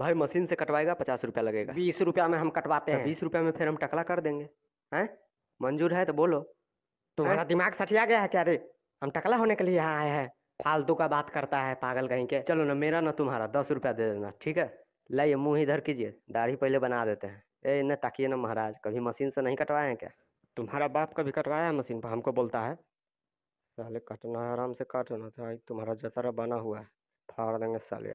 भाई मशीन से कटवाएगा पचास रुपया लगेगा बीस रुपया में हम कटवाते तो हैं बीस रुपया में फिर हम टकला कर देंगे हैं मंजूर है तो बोलो तुम्हारा दिमाग सटिया गया है क्या रे हम टकला होने के लिए यहाँ आए हैं फालतू का बात करता है पागल कहीं के चलो ना मेरा ना तुम्हारा दस रुपया दे देना ठीक है लाइए मुंह इधर कीजिए दाढ़ी पहले बना देते हैं ए न ताकि ना महाराज कभी मशीन से नहीं कटवाए हैं क्या तुम्हारा बाप कभी कटवाया है मशीन पर हमको बोलता है पहले कटना है आराम से काटना था तो तुम्हारा जतरा बना हुआ है फाड़ देंगे साले